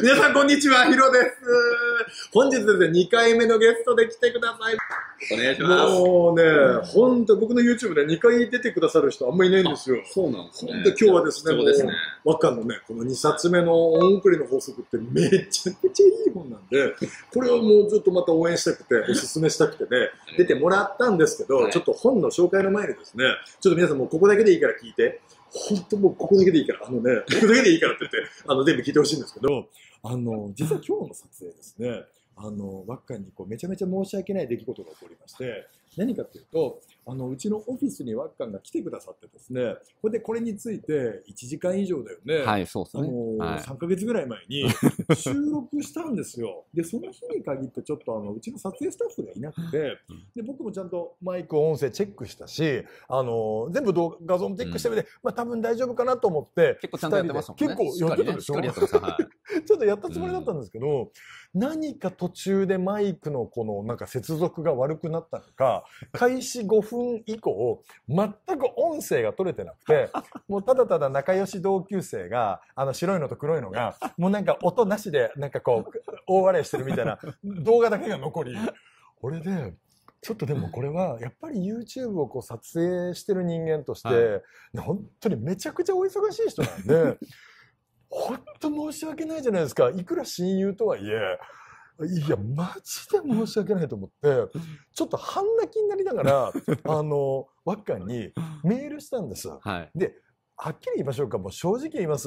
皆さん、こんにちは。ヒロです。本日ですね、2回目のゲストで来てください。お願いします。もうね、ほんと、僕の YouTube で2回出てくださる人あんまりいないんですよ。そうなんですね。ほんと、今日はですね、そうですね。和歌のね、この2冊目の音送りの法則ってめちゃめちゃいい本なんで、これをもうちょっとまた応援したくて、おすすめしたくてね、出てもらったんですけど、ちょっと本の紹介の前にですね、ちょっと皆さんもうここだけでいいから聞いて、本当もうここだけでいいから、あのね、ここだけでいいからって言って、あの、全部聞いてほしいんですけど、あの、実は今日の撮影ですね、あの、ワっかにこう、めちゃめちゃ申し訳ない出来事が起こりまして、何かっていうと、あの、うちのオフィスにワッカンが来てくださってですね、これでこれについて1時間以上だよね。はい、そうあの3か月ぐらい前に収録したんですよ。で、その日に限ってちょっとあの、うちの撮影スタッフがいなくて、で、僕もちゃんとマイク音声チェックしたし、あの全部動画像もチェックしてみて、うん、まあ多分大丈夫かなと思って、結構ちゃんとやってまたもんね。結構やってたでしょ、し ちょっとやったつもりだったんですけど、うん、何か途中でマイクのこのなんか接続が悪くなったのか、開始5分以降、全く音声が取れてなくて、もうただただ仲良し同級生が、あの白いのと黒いのが、もうなんか音なしで、なんかこう、大笑いしてるみたいな動画だけが残り、俺で、ちょっとでもこれはやっぱり YouTube をこう撮影してる人間として、はい、本当にめちゃくちゃお忙しい人なんで、本 当申し訳ないじゃないですか。いくら親友とはいえ、いやマジで申し訳ないと思ってちょっと半泣きになりながら あのワッカンにメールしたんです。はい、ではっきり言いましょうかもう正直言います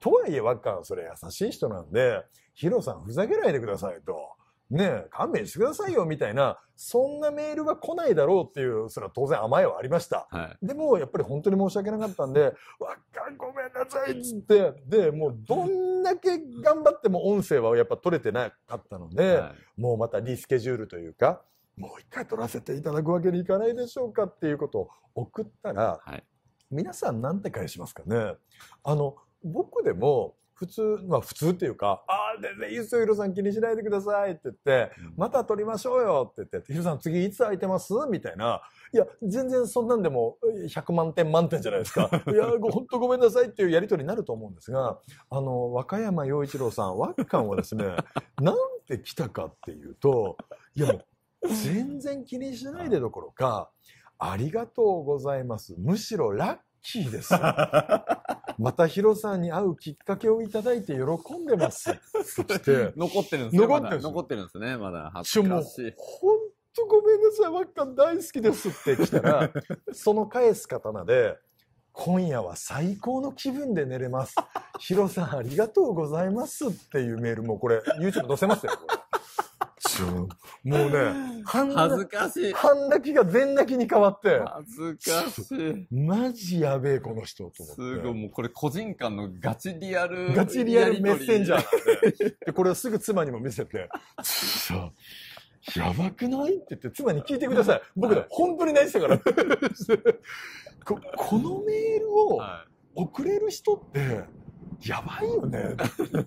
とはいえワッカンそれ優しい人なんでヒロさんふざけないでくださいと。ねえ、勘弁してくださいよみたいな、そんなメールが来ないだろうっていう、それは当然甘えはありました。はい、でも、やっぱり本当に申し訳なかったんで、わかん、ごめんなさいっつって、で、もうどんだけ頑張っても音声はやっぱ取れてなかったので、はい、もうまたリスケジュールというか、もう一回取らせていただくわけにいかないでしょうかっていうことを送ったら、はい、皆さん何て返しますかねあの、僕でも、普通、まあ普通っていうか、ああ、全然いいですよ、ヒロさん気にしないでくださいって言って、また撮りましょうよって言って、ヒロさん次いつ空いてますみたいな。いや、全然そんなんでも100万点満点じゃないですか。いや、本当ごめんなさいっていうやりとりになると思うんですが、あの、和歌山陽一郎さん、ワッカンはですね、なんて来たかっていうと、いやもう、全然気にしないでどころか、ありがとうございます。むしろラッキーです またヒロさんに会うきっかけをいただいて喜んでます。そして残ってるんですね。残ってる、ま、残ってるんですね、まだ。かし本当ごめんなさい、ワッカン大好きですって来たら、その返す刀で、今夜は最高の気分で寝れます。ヒロさんありがとうございますっていうメールもこれ、YouTube 載せますよ、これ。もうね、半恥かしい。半泣きが全泣きに変わって。恥ずかしい。マジやべえ、この人、と思って。すごい、もうこれ個人間のガチリアル。ガチリアルメッセンジャー。で、これをすぐ妻にも見せて。やばくないって言って、妻に聞いてください。僕ら、本当に泣いてたから こ。このメールを送れる人って、やばいよね。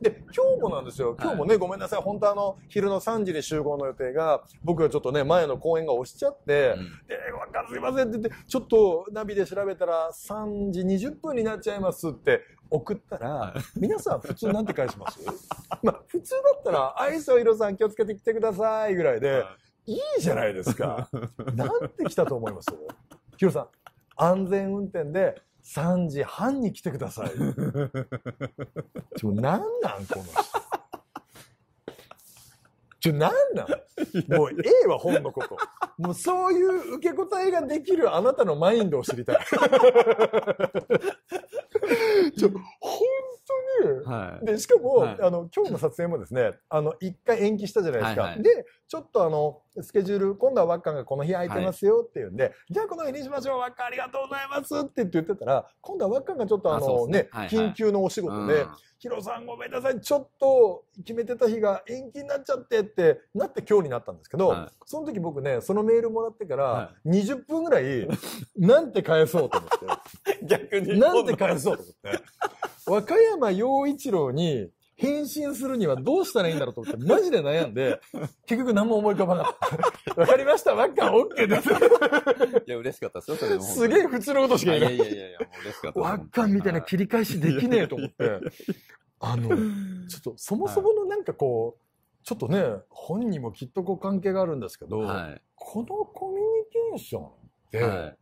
で、今日もなんですよ。今日もね、はい、ごめんなさい。本当あの、昼の3時で集合の予定が、僕がちょっとね、前の公演が押しちゃって、うん、で、わかんすいませんって言って、ちょっとナビで調べたら3時20分になっちゃいますって送ったら、皆さん普通なんて返します まあ、普通だったら、アイスを色さん気をつけてきてくださいぐらいで、いいじゃないですか。なんて来たと思いますヒロさん、安全運転で3時半に来てください。ちょ、なんなん、この人。ちょ、なんなんもうええわ、本のこと。もうそういう受け答えができるあなたのマインドを知りたい。ちょ、本当に、はい、で、しかも、はい、あの、今日の撮影もですね、あの、一回延期したじゃないですか。はいはい、で、ちょっとあの、スケジュール、今度はワッカンがこの日空いてますよっていうんで、はい、じゃあこの日にしましょう、ワッカンありがとうございますって言ってたら、今度はワッカンがちょっとあのね、ねはいはい、緊急のお仕事で、うんヒロさんごめんなさい、ちょっと決めてた日が延期になっちゃってってなって今日になったんですけど、はい、その時僕ね、そのメールもらってから20分ぐらい、なんて返そうと思って。逆に。なんて返そうと思って。和歌山陽一郎に返信するにはどうしたらいいんだろうと思って、マジで悩んで、結局何も思い浮かばなかった。わかりました、ワッカン、オッケーです。いや、嬉しかったですよ、それも。すげえ普通のことしかいなやいい。やいやいや、もう嬉しかったわっワッカンみたいな切り返しできねえと思って、あの、ちょっとそもそものなんかこう、ちょっとね、本にもきっとこう関係があるんですけど、はい。このコミュニケーションって、はい。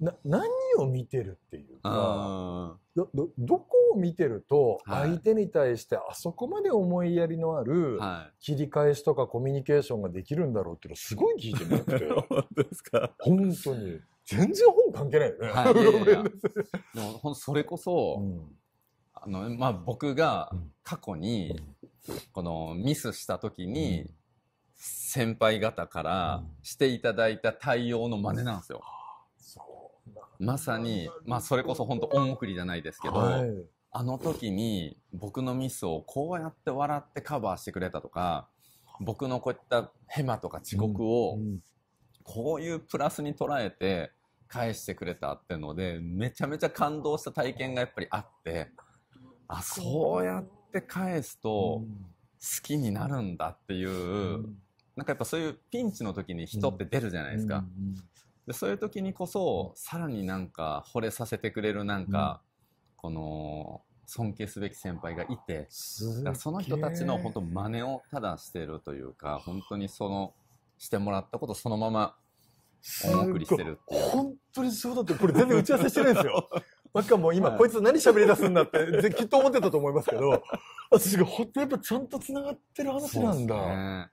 な何を見てるっていうかどどこを見てると相手に対してあそこまで思いやりのある切り返しとかコミュニケーションができるんだろうっていうのすごい聞いてみたくて 本当ですか本当に全然本関係ないよね、はい、いやいやでもほんそれこそ、うん、あのまあ、僕が過去にこのミスした時に先輩方からしていただいた対応の真似なんですよ。うんまさに、まあ、それこそ本当恩送りじゃないですけど、はい、あの時に僕のミスをこうやって笑ってカバーしてくれたとか僕のこういったヘマとか遅刻をこういうプラスに捉えて返してくれたっていうのでめちゃめちゃ感動した体験がやっぱりあってあそうやって返すと好きになるんだっていう、なんかやっぱそういうピンチの時に人って出るじゃないですか。うんうんでそういう時にこそさらになんか惚れさせてくれるなんか、うん、この尊敬すべき先輩がいてその人たちの本当真似をただしてるというか本当にそのしてもらったことそのままお送りしてるっていう本当にそうだってこれ全然打ち合わせしてないんですよ なんかもう今、はい、こいつ何喋り出すんだってきっと思ってたと思いますけど私が本当やっぱちゃんとつながってる話なんだ、ね、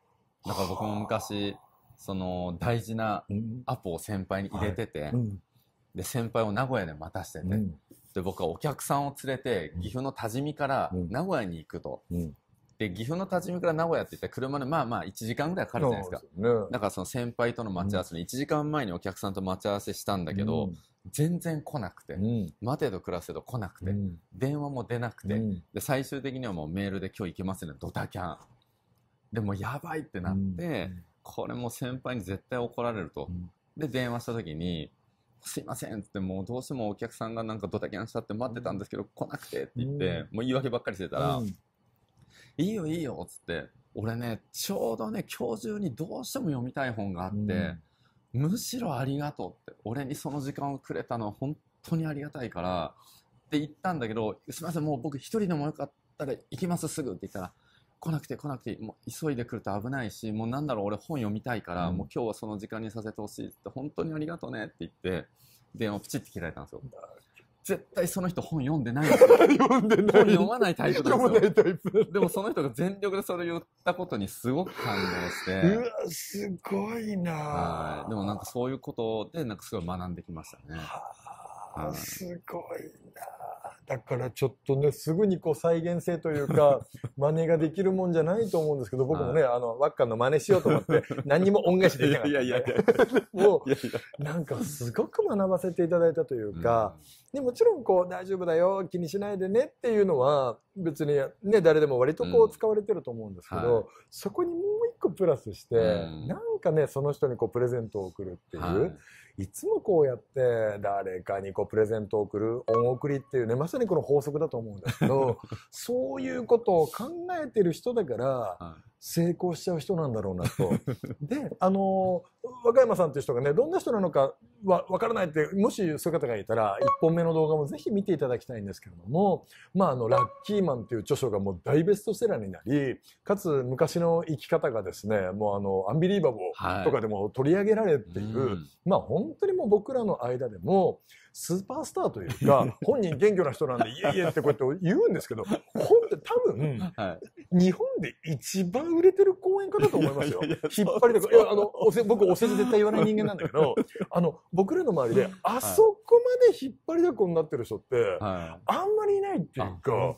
だから僕も昔その大事なアポを先輩に入れてて、うんはい、で先輩を名古屋で待たせてて、うん、で僕はお客さんを連れて岐阜の多治見から名古屋に行くと。で岐阜の多治見から名古屋って言ったら車でまあまあ1時間ぐらいかかるじゃないですか、ね、だからその先輩との待ち合わせの1時間前にお客さんと待ち合わせしたんだけど、全然来なくて、うん、待てど暮らせど来なくて、うん、電話も出なくて、うん、で最終的にはもうメールで今日行けますねドタキャンでもやばいってなって、これも先輩に絶対怒られると。うん、で、電話した時に、すいませんっつって、もうどうしてもお客さんがなんかドタキャンしたって待ってたんですけど、うん、来なくてって言って、もう言い訳ばっかりしてたら、いいよいいよっつって、俺ね、ちょうどね、今日中にどうしても読みたい本があって、むしろありがとうって、俺にその時間をくれたのは本当にありがたいから、って言ったんだけど、すいません、もう僕一人でもよかったら行きますすぐって言ったら、来なくて来なくてもう急いで来ると危ないしもうなんだろう俺本読みたいから、うん、もう今日はその時間にさせてほしいって本当にありがとうねって言って電話をピチって切られたんですよ。絶対その人本読んでない 読んでない本読まないタイプなんですよでもその人が全力でそれを言ったことにすごく感動してうわすごいなはいでもなんかそういうことでなんかすごい学んできましたねはあ、すごいなだからちょっとね、すぐにこう再現性というか、真似ができるもんじゃないと思うんですけど、僕もね、あの、ワッカンの真似しようと思って、何にも恩返しできなかった、ね。いやいやいや。もう、なんかすごく学ばせていただいたというか、でもちろんこう、大丈夫だよ、気にしないでねっていうのは、別にね、誰でも割とこう使われてると思うんですけど、うんはい、そこにもう一個プラスして、うん、なんかね、その人にこうプレゼントを送るっていう、はいいつもこうやって誰かにこうプレゼントを送る恩送りっていうねまさにこの法則だと思うんですけど そういうことを考えてる人だから、はい成功しちゃう人なんだろうなと。で、あの山さんっていう人がね、どんな人なのかは分からないって、もしそういう方がいたら、1本目の動画もぜひ見ていただきたいんですけれども、まあ、あの、ラッキーマンという著書がもう大ベストセラーになり、かつ昔の生き方がですね、もうあの、アンビリーバボーとかでも取り上げられている、はいうん、まあ、本当にもう僕らの間でも、スーパースターというか、本人謙虚な人なんで、いえいえってこうやって言うんですけど、本多分、日本で一番売れてる講演家だと思いますよ。引っ張りいや、あの、おせ僕、お世辞絶対言わない人間なんだけど、あの、僕らの周りで、あそこまで引っ張りだこになってる人って、あんまりいないっていうか、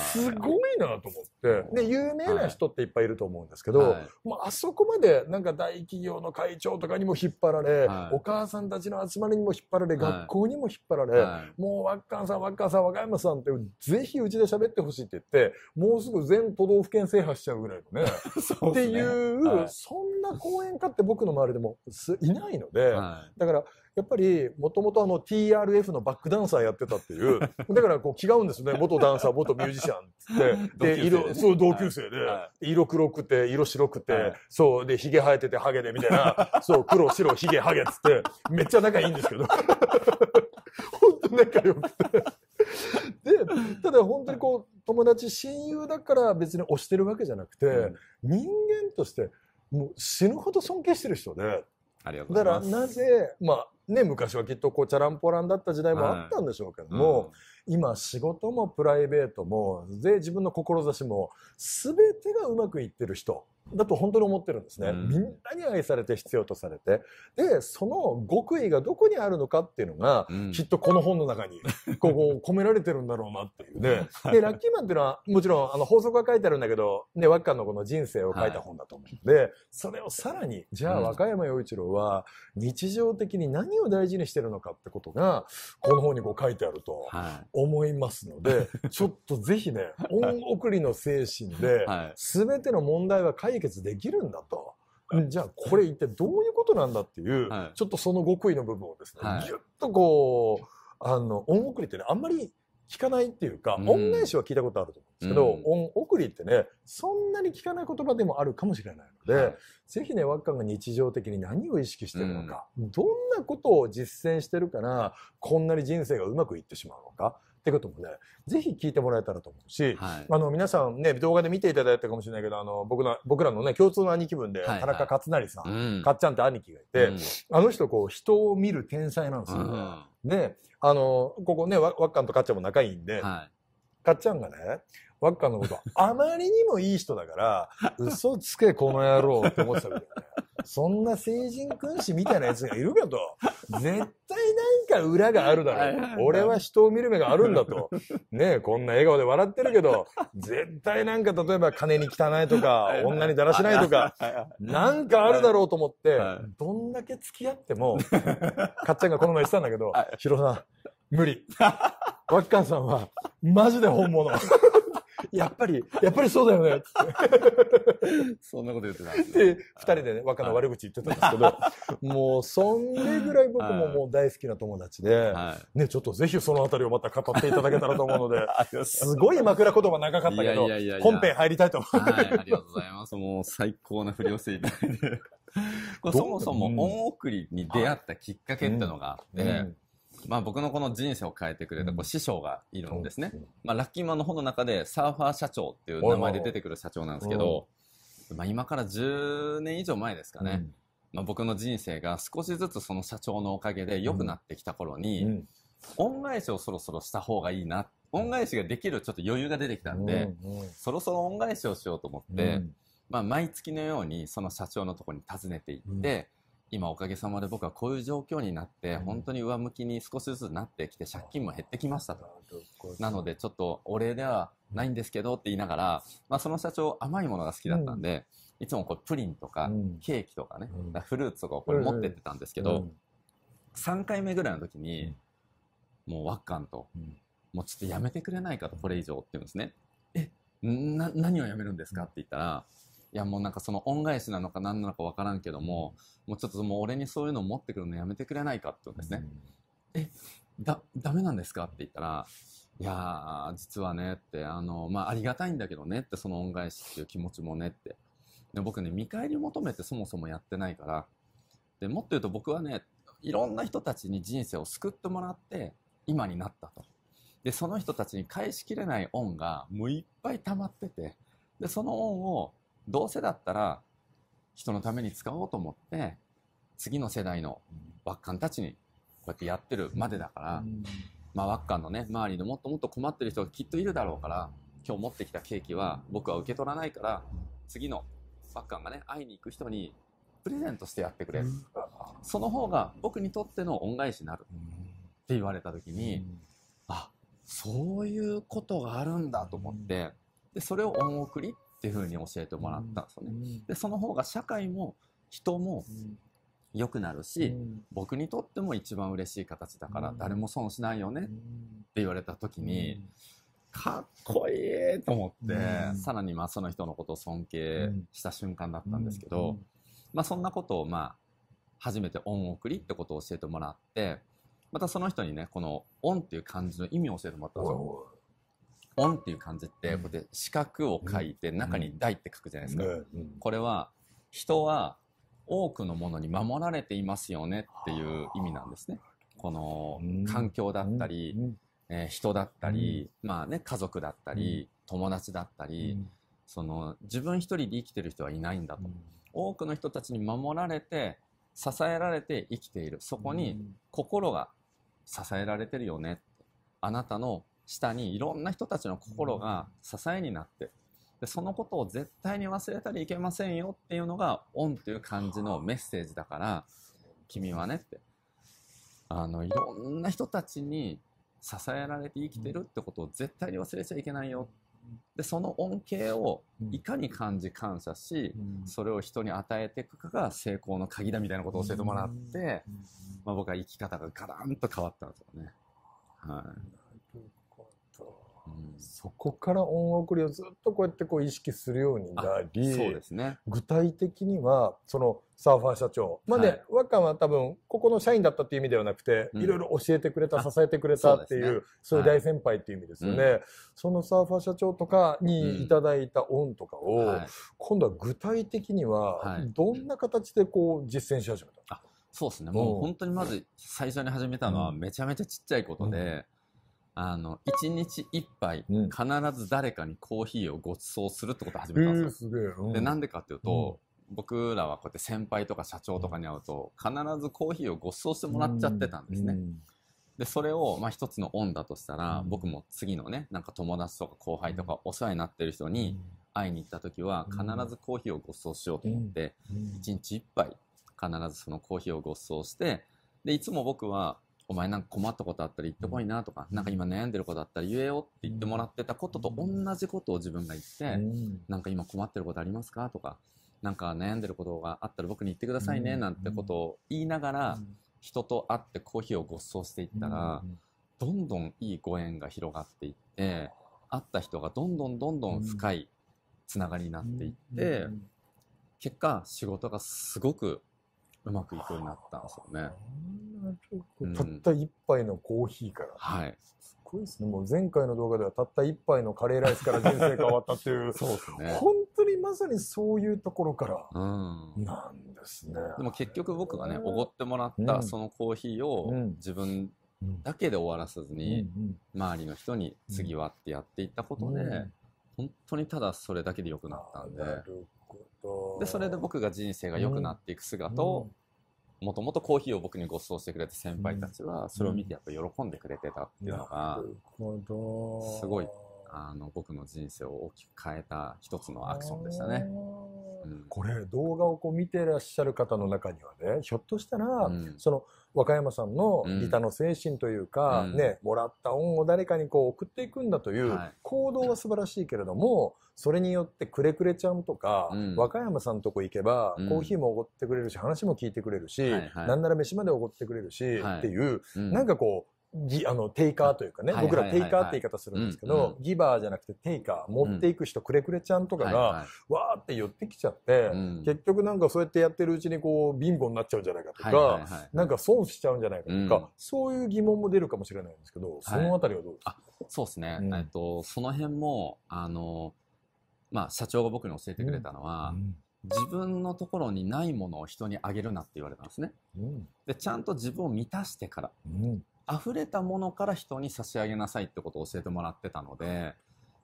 すごいなと思って、で、有名な人っていっぱいいると思うんですけど、あ、あそこまで、なんか大企業の会長とかにも引っ張られ、お母さんたちの集まりにも引っ張られ、学校にもも引っ張られ、はい、もうワッカンさんワッカンさん若山さんってぜひうちで喋ってほしいって言ってもうすぐ全都道府県制覇しちゃうぐらいのね ね、っていう、はい、そんな講演家って僕の周りでもいないので、だからやっぱりもともと TRF のバックダンサーやってたっていう だからこう気が合うんですね元ダンサー元ミュージシャンって で色そう同級生で、色黒くて色白くて、そうでひげ生えててハゲでみたいな そう黒白ひげハゲっつってめっちゃ仲いいんですけど本当仲良くてでただ本当にこう友達親友だから別に推してるわけじゃなくて、うん、人間としてもう死ぬほど尊敬してる人で。だからなぜ、まあ、ね、昔はきっとこうチャランポランだった時代もあったんでしょうけども、はいうん、今仕事もプライベートもで自分の志も全てがうまくいってる人だと本当に思ってるんですね、うん、みんなに愛されて必要とされてでその極意がどこにあるのかっていうのが、うん、きっとこの本の中に ここ込められてるんだろうなっていうねでラッキーマンっていうのはもちろんあの法則が書いてあるんだけど、ね、和歌のこの人生を書いた本だと思うので、はい、それをさらにじゃあ和歌山陽一郎は日常的に何を大事にしてるのかってことがこの本にこう書いてあると思いますので、はい、ちょっとぜひね恩送りの精神で、はい、全ての問題は解解決できるんだと。じゃあこれ一体どういうことなんだっていう、はい、ちょっとその極意の部分をですね、はい、ぎゅっとこうあの恩送りってねあんまり聞かないっていうか、うん、恩返しは聞いたことあると思うんですけど、うん、恩送りってねそんなに聞かない言葉でもあるかもしれないので、はい、ぜひねワッカンが日常的に何を意識してるのか、うん、どんなことを実践してるからこんなに人生がうまくいってしまうのかってこともねぜひ聞いてもらえたらと思うし、はい、あの皆さんね動画で見ていただいたかもしれないけどあの僕の僕らのね共通の兄貴分で、はいはい、田中勝成さん、うん、かっちゃんって兄貴がいて、うん、あの人こう人を見る天才なんですよ、ね。であのここねわっかんとかっちゃんも仲いいんで。はいかっちゃんがね、ワッカのこと あまりにもいい人だから、嘘つけこの野郎って思ってたけどね。そんな成人君子みたいなやつがいるかと。絶対何か裏があるだろう。俺は人を見る目があるんだと。ねえ、こんな笑顔で笑ってるけど、絶対なんか例えば金に汚いとか、女にだらしないとか、なんかあるだろうと思って、どんだけ付き合っても、かっちゃんがこの前言ってたんだけど、ヒロさん、無理。ワッかんさんは、マジで本物。やっぱり、やっぱりそうだよね。そんなこと言ってたで二人でね、若の悪口言ってたんですけど、もう、そんれぐらい僕ももう大好きな友達で、ね、ちょっとぜひそのあたりをまた語っていただけたらと思うので、すごい枕言葉長かったけど、本編入りたいと思います。ありがとうございます。もう最高な不り生していただいて。そもそも、恩送りに出会ったきっかけってのがあって、まあ、僕のこの人生を変えてくれたこう師匠がいるんですね、うん、まあ、ラッキーマンの本の中でサーファー社長っていう名前で出てくる社長なんですけど、まあ、今から10年以上前ですかね、うん、まあ、僕の人生が少しずつその社長のおかげで良くなってきた頃に、うん、恩返しをそろそろした方がいいな恩返しができるちょっと余裕が出てきたんで、そろそろ恩返しをしようと思って、まあ、毎月のようにその社長のとこに訪ねていって、今おかげさまで僕はこういう状況になって、本当に上向きに少しずつなってきて、借金も減ってきましたと。なので、ちょっとお礼ではないんですけどって言いながら、まあその社長甘いものが好きだったんで、いつもこうプリンとかケーキとかね、フルーツとかをこれ持ってってたんですけど、3回目ぐらいの時に、もうワッカンと、もうちょっとやめてくれないかと、これ以上って言うんですね。え、な、何をやめるんですかって言ったら、いやもうなんかその恩返しなのか何なのか分からんけども、もうちょっともう俺にそういうのを持ってくるのやめてくれないかって言うんですね。え、だ、ダメなんですかって言ったら、いや実はねって、あの、まあ、ありがたいんだけどねって、その恩返しっていう気持ちもねって。で、僕ね、見返り求めてそもそもやってないから、で、もっと言うと僕はね、いろんな人たちに人生を救ってもらって、今になったと。で、その人たちに返しきれない恩がもういっぱい溜まってて、で、その恩をどうせだったら人のために使おうと思って次の世代の輪っかんたちにこうやってやってるまでだから、まあ、輪っかんのね周りのもっともっと困ってる人がきっといるだろうから今日持ってきたケーキは僕は受け取らないから次の輪っかんがね会いに行く人にプレゼントしてやってくれる、その方が僕にとっての恩返しになるって言われた時に、あそういうことがあるんだと思ってでそれを恩送りっっていうふうに教えてもらったんですよね。うん、でその方が社会も人も良くなるし、うん、僕にとっても一番嬉しい形だから誰も損しないよねって言われた時に、かっこいいと思って、うん、さらにまあその人のことを尊敬した瞬間だったんですけど、まあ、そんなことをまあ初めて「恩送り」ってことを教えてもらってまたその人にねこの「恩」っていう漢字の意味を教えてもらったんですよ。ン」っていう漢字って、こうやって四角を書いて、中に大って書くじゃないですか。これは、人は多くのものに守られていますよねっていう意味なんですね。この環境だったり、えー、人だったり、まあね、家族だったり、友達だったり、その自分一人で生きてる人はいないんだと。多くの人たちに守られて、支えられて生きている。そこに心が支えられてるよね。あなたの下にいろんな人たちの心が支えになってでそのことを絶対に忘れたりいけませんよっていうのが「オン」という感じのメッセージだから「君はね」ってあのいろんな人たちに支えられて生きてるってことを絶対に忘れちゃいけないよでその恩恵をいかに感じ感謝し、それを人に与えていくかが成功の鍵だみたいなことを教えてもらって、まあ、僕は生き方がガランと変わったんですよね。はいそこから恩送りをずっとこうやってこう意識するようになり、そうですね、具体的には、そのサーファー社長、まあね、和、は、歌、い、は多分、ここの社員だったっていう意味ではなくて、うん、いろいろ教えてくれた、支えてくれたっていう、そう、いう大先輩っていう意味ですよね、はいそのサーファー社長とかにいただいた恩とかを、うんはい、今度は具体的には、どんな形でこう実践し始めた、はい、そうですね、もう本当にまず最初に始めたのは、めちゃめちゃちっちゃいことで、あの、一日一杯、必ず誰かにコーヒーをご馳走するってことを始めたんですよ。えー、すうん、で、なんでかっていうと、うん、僕らはこうやって先輩とか社長とかに会うと、必ずコーヒーをご馳走してもらっちゃってたんですね。うん、で、それを、まあ、一つの恩だとしたら、僕も次のね、なんか友達とか後輩とかお世話になってる人に会いに行った時は、必ずコーヒーをご馳走しようと思って、一日一杯、必ずそのコーヒーをご馳走して、で、いつも僕は、お前なんか困ったことあったら言ってこいなとか、なんか今悩んでることあったら言えよって言ってもらってたことと同じことを自分が言って、なんか今困ってることありますかとか、なんか悩んでることがあったら僕に言ってくださいねなんてことを言いながら、人と会ってコーヒーをご馳走していったら、どんどんいいご縁が広がっていって、会った人がどんどんどんどん深いつながりになっていって、結果仕事がすごくうまくいくようになったんですよね。たった一杯のコーヒーから、ね、はい、すごいですねもう前回の動画ではたった一杯のカレーライスから人生変わったっていう そうですね本当にまさにそういうところからなんですね、でも結局僕がねおごってもらったそのコーヒーを自分だけで終わらさずに、周りの人に次はってやっていったことで、本当にただそれだけで良くなったんで。なるでそれで僕が人生が良くなっていく姿を、もともとコーヒーを僕にご馳走してくれた先輩たちは、それを見てやっぱ喜んでくれてたっていうのが、すごい、あの、僕の人生を大きく変えた一つのアクションでしたね。これ動画をこう見てらっしゃる方の中にはねひょっとしたら、その和歌山さんの板の精神というか、ね、もらった恩を誰かにこう送っていくんだという行動は素晴らしいけれどもそれによってくれくれちゃんとか、和歌山さんとこ行けば、コーヒーもおごってくれるし話も聞いてくれるし、はなんなら飯までおごってくれるし、っていう、うなんかこうギあのテイカーというかね、僕らテイカーって言い方するんですけど、ギバーじゃなくてテイカー、持っていく人、くれくれちゃんとかが、わーって寄ってきちゃって、結局なんかそうやってやってるうちにこう、貧乏になっちゃうんじゃないかとか、なんか損しちゃうんじゃないかとか、そういう疑問も出るかもしれないんですけど、そのあたりはどうですか、そうですね、えっと、その辺も、あの、まあ、社長が僕に教えてくれたのは、自分のところにないものを人にあげるなって言われたんですね。でちゃんと自分を満たしてから、溢れたものから人に差し上げなさいってことを教えてもらってたので、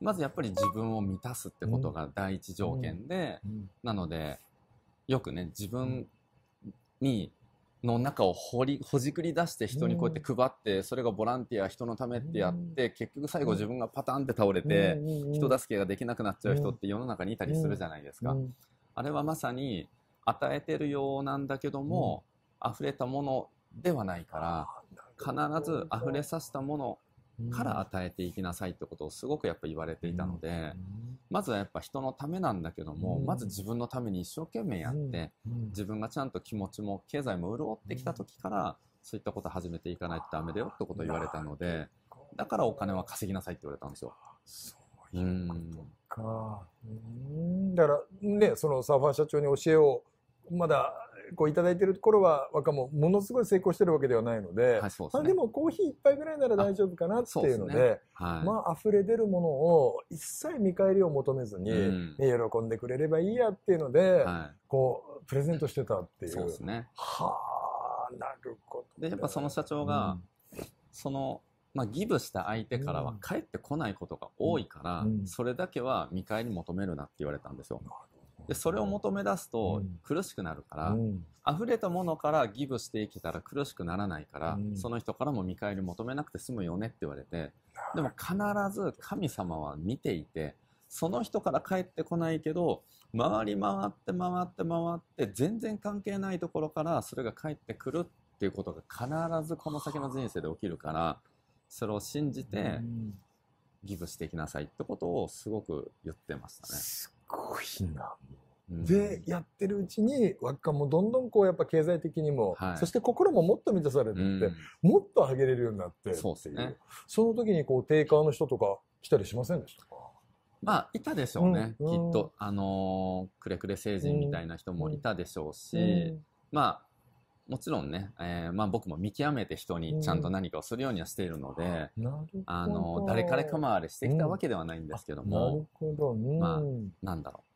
まずやっぱり自分を満たすってことが第一条件で、なので、よくね、自分に、の中を掘り、ほじくり出して人にこうやって配って、それがボランティア、人のためってやって、結局最後自分がパタンって倒れて、人助けができなくなっちゃう人って世の中にいたりするじゃないですか。あれはまさに、与えてるようなんだけども、溢れたものではないから、必ず溢れさせたものから与えていきなさいってことをすごくやっぱ言われていたので、まずはやっぱ人のためなんだけども、まず自分のために一生懸命やって、自分がちゃんと気持ちも経済も潤ってきた時から、そういったこと始めていかないとダメだよってことを言われたので、だからお金は稼ぎなさいって言われたんですよ。そういうことか。うん、だからね、そのサーファー社長に教えをまだこういただいてるところは若もものすごい成功してるわけではないのではいでね、あ、でもコーヒー一杯ぐらいなら大丈夫かなっていうので、ねはい、まあ溢れ出るものを一切見返りを求めずに、うん、喜んでくれればいいやっていうので、はい、こうプレゼントしてたっていう。そうですね、はあなるほど、ね、でやっぱその社長が、うん、そのまあ、ギブした相手からは返ってこないことが多いから、うん、それだけは見返り求めるなって言われたんですよ。でそれを求め出すと苦しくなるから、うん、溢れたものからギブしていけたら苦しくならないから、うん、その人からも見返り求めなくて済むよねって言われてでも必ず神様は見ていてその人から帰ってこないけど回り回って回って回って全然関係ないところからそれが帰ってくるっていうことが必ずこの先の人生で起きるからそれを信じてギブしていきなさいってことをすごく言ってましたね。すごいな。でやってるうちに輪っかもどんどんこうやっぱ経済的にも、はい、そして心ももっと満たされてって、うん、もっと上げれるようになってそうね、その時にこうテイカーの人とか来たりしませんでしたかまあいたでしょうね、うん、きっとあのー、くれくれ成人みたいな人もいたでしょうし、うん、まあもちろんね、えーまあ、僕も見極めて人にちゃんと何かをするようにはしているので、うん、あの誰から構われしてきたわけではないんですけども、うんどうん、まあなんだろう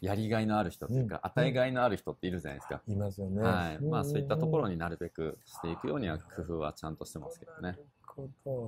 やりがいのある人というか、与えがいのある人っているじゃないですか。いますよね。はい。まあそういったところになるべくしていくようには工夫はちゃんとしてますけどね。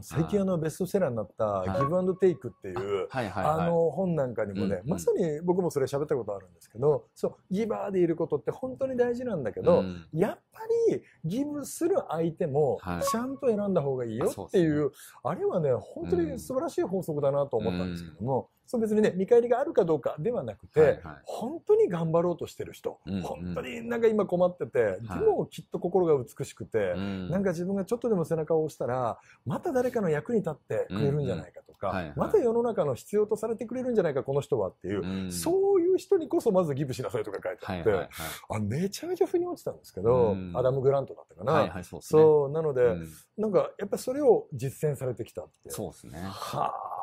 最近あのベストセラーになった「ギブアンドテイク」っていうあの本なんかにもねまさに僕もそれ喋ったことあるんですけどそうギバーでいることって本当に大事なんだけどやっぱりギブする相手もちゃんと選んだ方がいいよっていうあれはね本当に素晴らしい法則だなと思ったんですけどもそう別にね見返りがあるかどうかではなくて、はいはい、本当に頑張ろうとしてる人、うんうん、本当になんか今困ってて、はい、でもきっと心が美しくて、うん、なんか自分がちょっとでも背中を押したらまた誰かの役に立ってくれるんじゃないかとか、うんうんはいはい、また世の中の必要とされてくれるんじゃないかこの人はっていう、うん、そういう人にこそまずギブしなさいとか書いてあって、はいはいはい、あめちゃめちゃ腑に落ちたんですけど、うん、アダム・グラントだったかな、はいはい、そう、ね、なので、うん、なんかやっぱりそれを実践されてきたってそうですねはあ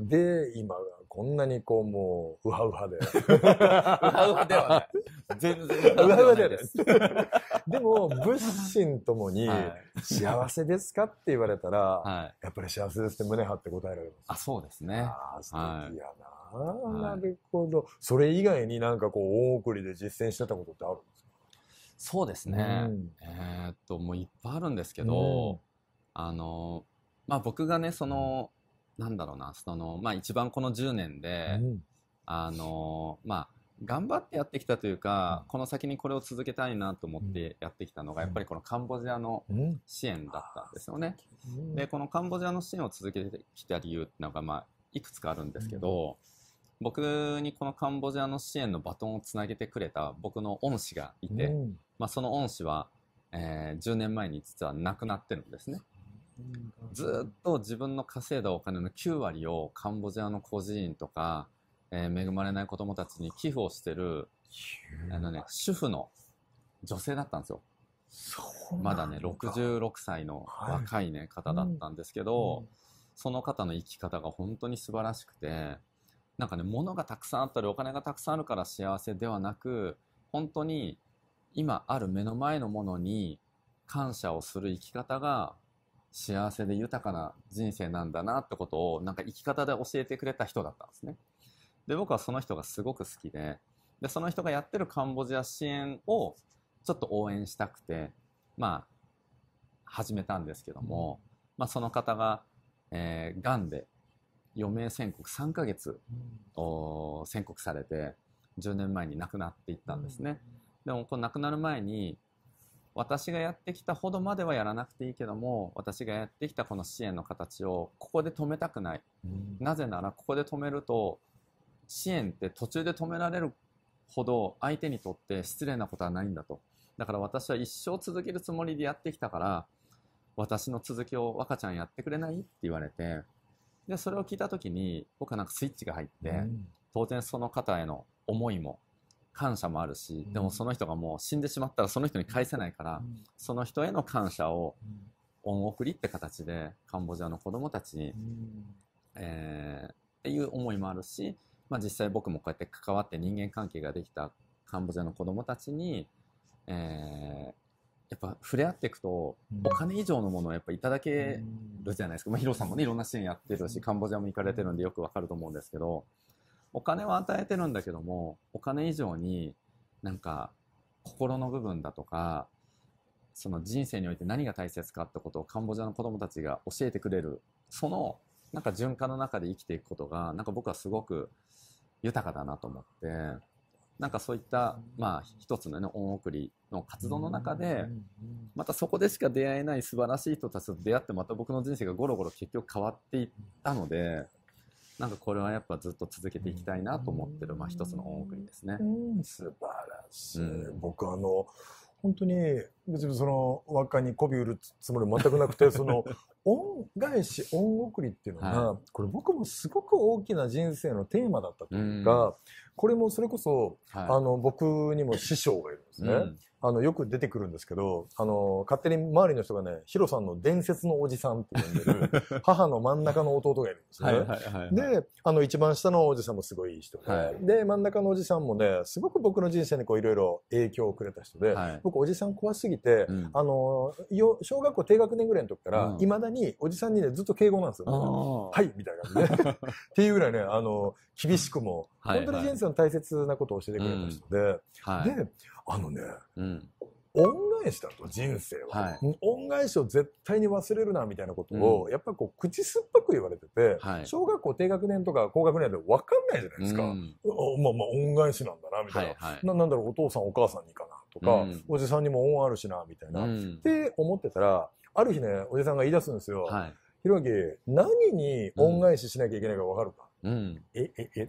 で、今、こんなにこう、もう、うはうはで。うはうはではない。全然。うはうはではないです。でも、物心ともに、幸せですかって言われたら、やっぱり幸せですって胸張って答えられます。あ、そうですね。ああ、素敵やな、なるほど。それ以外になんかこう、大送りで実践してたことってあるんですかそうですね。えっと、もういっぱいあるんですけど、あの、まあ僕がね、その、なんだろうな、その、まあ一番この10年で、うん、あの、まあ、頑張ってやってきたというか、この先にこれを続けたいなと思ってやってきたのが、やっぱりこのカンボジアの支援だったんですよね。で、このカンボジアの支援を続けてきた理由っていうのが、まあ、いくつかあるんですけど、僕にこのカンボジアの支援のバトンをつなげてくれた僕の恩師がいて、まあ、その恩師は、えー、10年前に実は亡くなってるんですね。ずっと自分の稼いだお金の9割をカンボジアの孤児院とか、えー、恵まれない子供たちに寄付をしてる、あのね、主婦の女性だったんですよ。まだね、66歳の若いね、はい、方だったんですけど、うんうん、その方の生き方が本当に素晴らしくて、なんかね、物がたくさんあったり、お金がたくさんあるから幸せではなく、本当に今ある目の前のものに感謝をする生き方が幸せで豊かな人生なんだなってことをなんか生き方で教えてくれた人だったんですね。で、僕はその人がすごく好きで、で、その人がやってるカンボジア支援をちょっと応援したくて、まあ、始めたんですけども、まあその方が、えー、癌で余命宣告3ヶ月を宣告されて、10年前に亡くなっていったんですね。でも、こう亡くなる前に、私がやってきたほどまではやらなくていいけども私がやってきたこの支援の形をここで止めたくない、うん、なぜならここで止めると支援って途中で止められるほど相手にとって失礼なことはないんだとだから私は一生続けるつもりでやってきたから私の続きを若ちゃんやってくれないって言われてでそれを聞いた時に僕はなんかスイッチが入って、うん、当然その方への思いも感謝もあるし、でもその人がもう死んでしまったらその人に返せないから、その人への感謝を恩送りって形でカンボジアの子どもたちに、えー、っていう思いもあるし、まあ、実際僕もこうやって関わって人間関係ができたカンボジアの子どもたちに、えー、やっぱ触れ合っていくと、お金以上のものをやっぱいただけるじゃないですか。まあ、ヒロさんもね、いろんな支援やってるし、カンボジアも行かれてるんでよくわかると思うんですけど、お金は与えてるんだけども、お金以上になんか心の部分だとか、その人生において何が大切かってことをカンボジアの子供たちが教えてくれる、そのなんか循環の中で生きていくことが、なんか僕はすごく豊かだなと思って、なんかそういった、まあ一つのね、恩送りの活動の中で、またそこでしか出会えない素晴らしい人たちと出会って、また僕の人生がゴロゴロ結局変わっていったので、なんかこれはやっぱずっと続けていきたいなと思ってる、まあ、一つの恩送りですね。素晴らしい、僕あの本当に別にその輪っかに媚び売るつもり全くなくて その恩返し恩送りっていうのが、はい、これ僕もすごく大きな人生のテーマだったというか、これもそれこそ、はい、あの僕にも師匠がいるんですね、うん、あのよく出てくるんですけどあの勝手に周りの人がねヒロさんの伝説のおじさんって呼んでる 母の真ん中の弟がいるんですね、はいはい、であの一番下のおじさんもすごいいい人で,、で真ん中のおじさんもねすごく僕の人生にいろいろ影響をくれた人で、僕おじさん怖すぎて、うん、あのよ小学校低学年ぐらいの時からいま、うん、だにおじさんにねずっと敬語なんですよ、ね、はいみたいな感じでっていうぐらいねあの厳しくも、本当に人生の大切なことを教えてくれた人で、はい、で、あのね、うん、恩返しだと人生は、はい、恩返しを絶対に忘れるなみたいなことを、うん、やっぱこう口酸っぱく言われてて、はい、小学校低学年とか高学年で分かんないじゃないですか、うん、まあまあ恩返しなんだなみたいな、はいはい、ななんだろうお父さんお母さんにかなとか、うん、おじさんにも恩あるしなみたいな、って思ってたらある日ねおじさんが言い出すんですよ。ひろあき何に恩返ししなきゃいけないか分かるか、うん、え、え、え、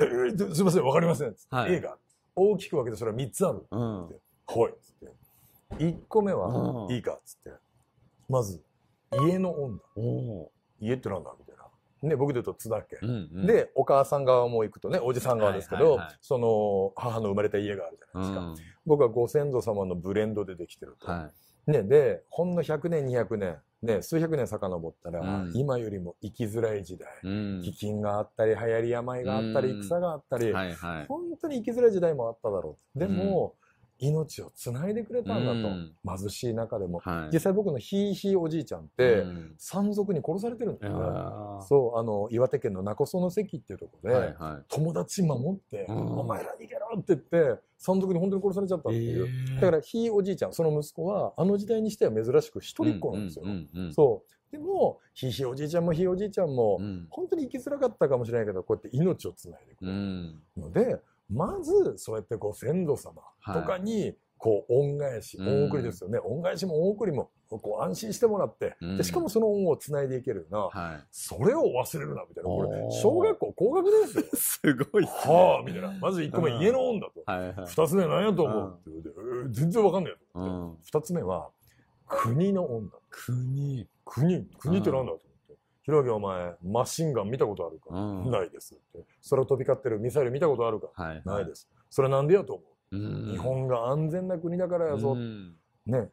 え すいません、わかりません。はい、A が大きく分けてそれは3つある。うん、はい。つって。1個目は、いいか、つって。まず、家の温度。家ってなんだみたいな。ね、僕で言うと津田家、うんうん、でお母さん側も行くとねおじさん側ですけど、はいはいはい、その母の生まれた家があるじゃないですか、うん、僕はご先祖様のブレンドでできてると、はい、ね、でほんの100年200年ね、数百年遡ったら、うん、今よりも生きづらい時代、うん、飢饉があったり流行り病があったり、うん、戦があったり、はいはい、本当に生きづらい時代もあっただろうでも、命をつないでくれたんだと、うん、貧しい中でも、はい、実際僕のひいひいおじいちゃんって、うん、山賊に殺されてるんだよ、ね、そうあの岩手県の勿来の関っていうとこで、はいはい、友達守って、うん、お前ら逃げろ」って言って山賊に本当に殺されちゃったっていう、えー、だからひいおじいちゃんその息子はあの時代にしては珍しく一人っ子なんですよ、そうでもひいひいおじいちゃんもひいおじいちゃんも、本当に生きづらかったかもしれないけどこうやって命をつないでくれるので。まずそうやってご先祖様とかに、こう恩返し、恩送りですよね、恩返しも恩送りもこう安心してもらって、でしかもその恩をつないでいけるような、それを忘れるなみたいなこれ小学校高学年ですよすごいね、はあみたいなまず1個目家の恩だと、は2つ目何やと思うって、うん、全然わかんないよ2つ目は国の恩だ国国国って何だとひろゆきお前、マシンガン見たことあるか、うん、ないですそれを飛び交ってるミサイル見たことあるか、はい、ないです。それなんでやと思う、うん、日本が安全な国だからやぞ。うん、ね。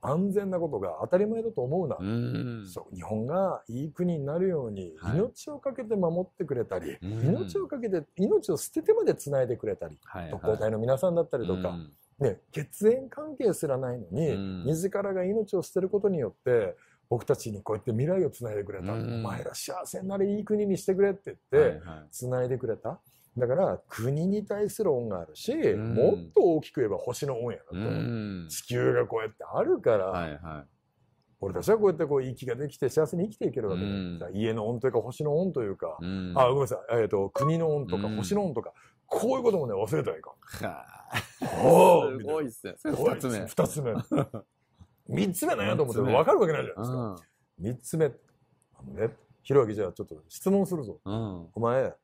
安全なことが当たり前だと思うな、うん、そう日本がいい国になるように命を懸けて守ってくれたり、はい、命をかけて命を捨ててまでつないでくれたり、特攻隊の皆さんだったりとか、うんね、血縁関係すらないのに、うん、自らが命を捨てることによって僕たちにこうやって未来をつないでくれた、うん、お前ら幸せになれいい国にしてくれって言ってつないでくれた、はいはい、だから国に対する恩があるし、うん、もっと大きく言えば星の恩やなと、うん、地球がこうやってあるから、はいはい、俺たちはこうやってこう息ができて幸せに生きていけるわけだ、家の恩というか星の恩というか、あごめんなさい、えーと、国の恩とか星の恩とか、こういうこともね忘れたらいいか。はあ、すごいっすね。二つ目。二つ目。3つ目なんやと思って分かるわけないじゃないですか。3つ目。あのね、ひろゆきじゃあちょっと質問するぞ。お前、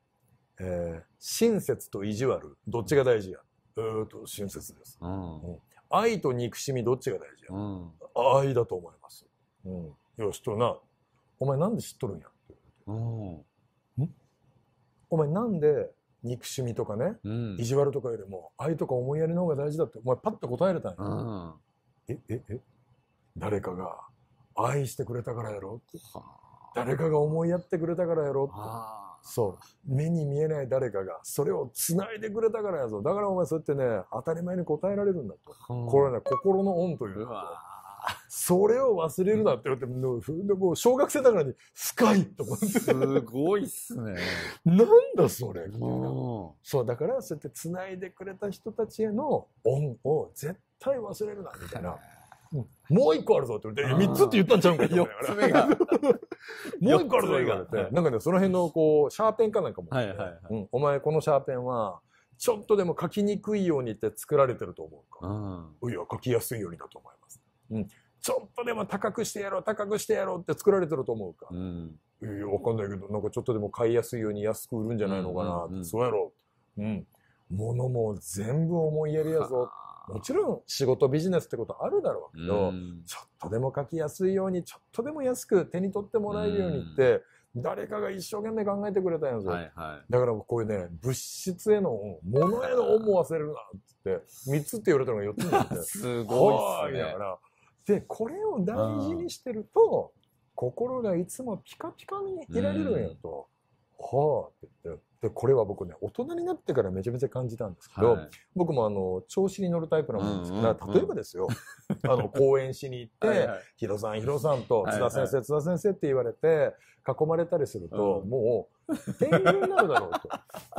えー、親切と意地悪、どっちが大事やえー、っと、親切です、愛と憎しみ、どっちが大事や、愛だと思います。よしとな。お前なんで知っとるんやお前なんで憎しみとかね、意地悪とかよりも愛とか思いやりの方が大事だってお前パッと答えれたんや、えええ誰かが愛してくれたからやろって誰かが思いやってくれたからやろってそう目に見えない誰かがそれをつないでくれたからやぞだからお前そうやってね当たり前に答えられるんだとこれはね心の恩というか。それを忘れるなって言われて、もう小学生だからに深いと思って。すごいっすね。なんだそれみたいな。そう、だからそうやって繋いでくれた人たちへの恩を絶対忘れるなみたいな。もう一個あるぞって言って、三つって言ったんちゃうんかっいが もう一個あるぞって言われて、なんかね、その辺のこう、シャーペンかなんかも、お前このシャーペンは、ちょっとでも書きにくいようにって作られてると思うか。うん、いや、書きやすいようにだと思います。うん、ちょっとでも高くしてやろう、高くしてやろうって作られてると思うか。うん、いや、わかんないけど、なんかちょっとでも買いやすいように安く売るんじゃないのかなって、そうやろう。うんものも全部思いやりやぞ。もちろん仕事ビジネスってことあるだろうけど、うん、ちょっとでも書きやすいように、ちょっとでも安く手に取ってもらえるようにって、誰かが一生懸命考えてくれたんやぞ。はいはい、だからこういうね、物質への、物への恩も忘れるなってって、3つって言われたのが4つになって。すごいっすね。だから。で、これを大事にしてると、心がいつもピカピカにいられるんやと。はあって言って。でこれは僕ね大人になってからめちゃめちゃ感じたんですけど、はい、僕もあの調子に乗るタイプなもんですから、うんうん、例えばですよあの講演しに行って「はいはい、ヒロさんヒロさん」と「津田先生、はいはい、津田先生」って言われて囲まれたりすると、はいはい、もう。天狗なるだろうと。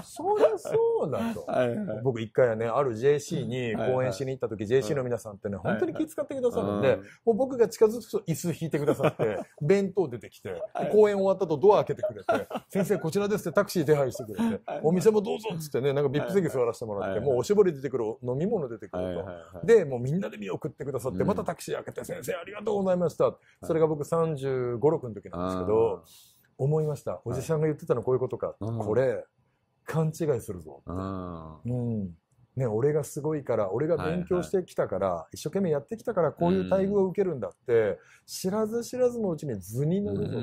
そりゃそうだと。はいはい、僕一回はね、ある JC に講演しに行った時、はいはい、JC の皆さんってね、本当に気遣ってくださるんで、はいはい、もう僕が近づくと椅子引いてくださって、弁当出てきて、講演終わったとドア開けてくれて、先生こちらですってタクシー手配してくれて、お店もどうぞっつってね、なんかビップ席座らせてもらって、はいはい、もうおしぼり出てくる、飲み物出てくると。はいはいはい、で、もうみんなで見送ってくださって、またタクシー開けて、先生ありがとうございました。それが僕35、6の時なんですけど、思いましたおじさんが言ってたのこういうことか、これ勘違いするぞって、うんね、俺がすごいから俺が勉強してきたから、はいはい、一生懸命やってきたからこういう待遇を受けるんだって、知らず知らずのうちに図になるぞと。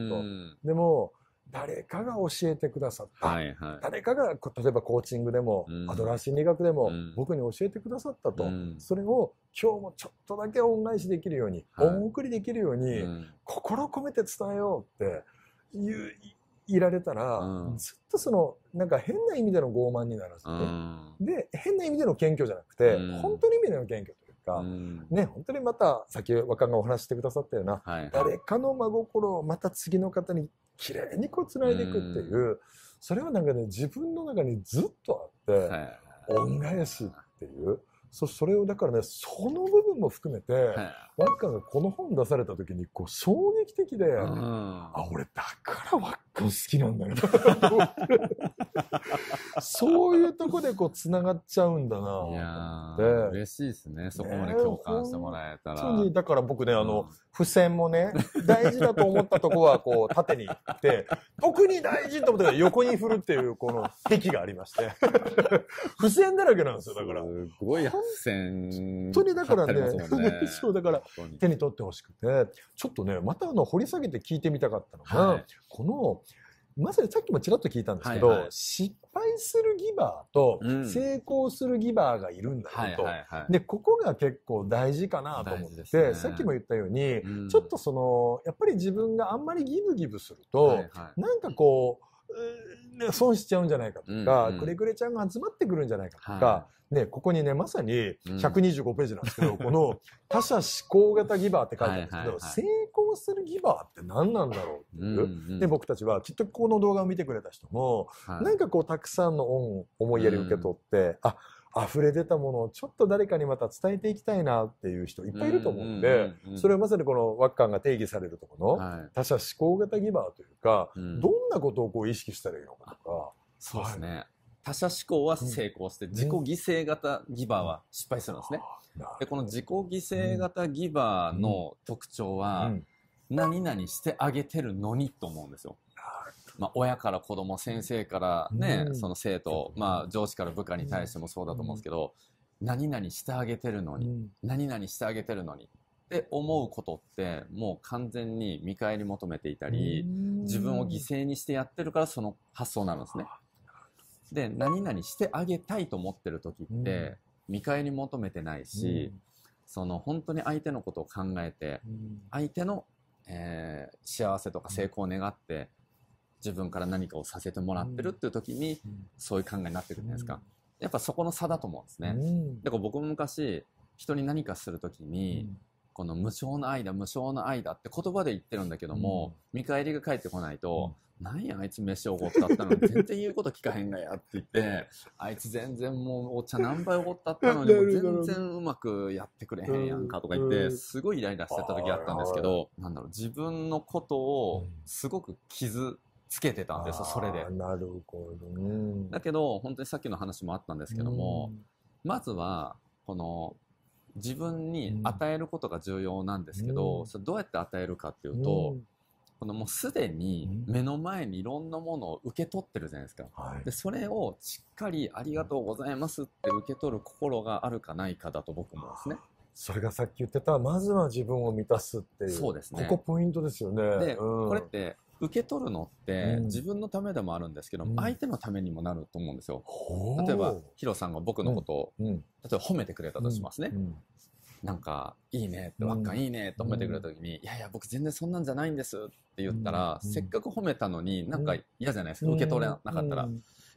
でも誰かが教えてくださった、はいはい、誰かが例えばコーチングでも、アドラー心理学でも、僕に教えてくださったと、それを今日もちょっとだけ恩返しできるように、はい、恩送りできるように、心込めて伝えようっていられたら、うん、ずっとそのなんか変な意味での傲慢にならず、うん、で変な意味での謙虚じゃなくて、うん、本当の意味での謙虚というか、ね本当にまた先若がお話してくださったような、はい、誰かの真心をまた次の方にきれいにこうつないでいくっていう、それはなんかね自分の中にずっとあって、はい、恩返しっていう。そそれをだからねその部分も含めてワッカーがこの本出された時にこう衝撃的で、あ俺だからワッ構好きなんだな そういうとこでこうながっちゃうんだな。いや嬉しいですね。そこまで共感してもらえたら。だから僕ね、あの、うん、付箋もね、大事だと思ったとこはこう縦に行って、特に大事と思ったから横に振るっていうこの癖がありまして。付箋だらけなんですよ、だから。すごい付箋。本当にだからね、ねそうだから手に取ってほしくて、ちょっとね、またあの掘り下げて聞いてみたかったのが、はい、この、まさにさっきもちらっと聞いたんですけど、はいはい、失敗するギバーと成功するギバーがいるんだよと、うんはいはいはい、でここが結構大事かなと思って、ね、さっきも言ったように、うん、ちょっとそのやっぱり自分があんまりギブギブすると、はいはい、なんかこう損しちゃうんじゃないかとか、うんうん、くれくれちゃんが集まってくるんじゃないかとか、はい、ね、ここにね、まさに125ページなんですけど、うん、この他者思考型ギバーって書いてあるんですけど、はいはいはい、成功するギバーって何なんだろうっていう。うんうん、で、僕たちはきっとこの動画を見てくれた人も、はい、なんかこう、たくさんの恩を思いやり受け取って、はい、あ、溢れ出たものをちょっと誰かにまた伝えていきたいなっていう人いっぱいいると思うんで、それはまさにこのワッカンが定義されるとこの他者思考型ギバーというか、どんなことをこう意識したらいいのかとか。そうですね。他者思考は成功して、自己犠牲型ギバーは失敗するんですね。で、この自己犠牲型ギバーの特徴は、何々してあげてるのにと思うんですよ。まあ、親から子供先生からね、うん、その生徒、まあ、上司から部下に対してもそうだと思うんですけど、うん、何々してあげてるのに、うん、何々してあげてるのにって思うことってもう完全に見返り求めていたり自分を犠牲にしてやってるからその発想なんですね。で何々してあげたいと思ってる時って見返り求めてないし、その本当に相手のことを考えて、相手の、えー、幸せとか成功を願って自分から何かをさせてもらってるっていう時に、そういう考えになってくるじゃないですか。やっぱそこの差だと思うんですね。だから僕も昔、人に何かする時に、この無償の愛だ、無償の愛だって言葉で言ってるんだけども、見返りが返ってこないと、なんやあいつ飯おごったったのに全然言うこと聞かへんがやって言って あいつ全然もうお茶何杯おごったったのにも全然うまくやってくれへんやんかとか言ってすごいイライラしてた時あったんですけどなんだろう自分のことをすごく傷つけてたんですそれで。なるほど、ね、だけど、本当にさっきの話もあったんですけども、まずは、この、自分に与えることが重要なんですけど、それどうやって与えるかっていうと、このもうすでに目の前にいろんなものを受け取ってるじゃないですか。で、それをしっかりありがとうございますって受け取る心があるかないかだと僕もですね。それがさっき言ってた、まずは自分を満たすっていう。そうですね。ここポイントですよね。で、うん、これって受け取るのって、自分のためでもあるんですけど、相手のためにもなると思うんですよ。例えば、ヒロさんが僕のことを、例えば褒めてくれたとしますね。なんか、いいねって、わっかんいいねって褒めてくれた時に、いやいや、僕全然そんなんじゃないんですって言ったら、せっかく褒めたのに、なんか嫌じゃないですか、受け取れなかったら。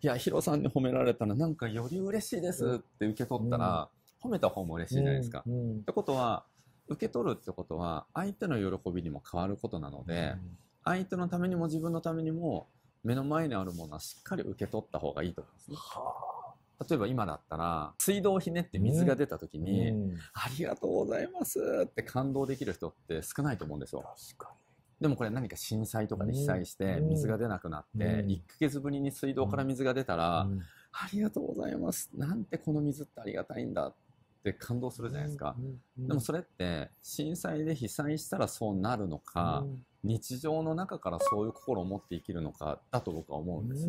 いや、ヒロさんに褒められたら、なんかより嬉しいですって受け取ったら、褒めた方も嬉しいじゃないですか。ってことは、受け取るってことは、相手の喜びにも変わることなので、相手のためにも自分のためにも、目の前にあるものはしっかり受け取った方がいいと思うんすね。例えば今だったら、水道をひねって水が出た時に、うんありがとうございますって感動できる人って少ないと思うんですよ。でもこれ何か震災とかで被災して水が出なくなって、1ヶ月ぶりに水道から水が出たら、うん、ありがとうございます。なんてこの水ってありがたいんだって感動するじゃないですか。でもそれって震災で被災したらそうなるのか、日常の中からそういう心を持って生きるのかだと僕は思うんです。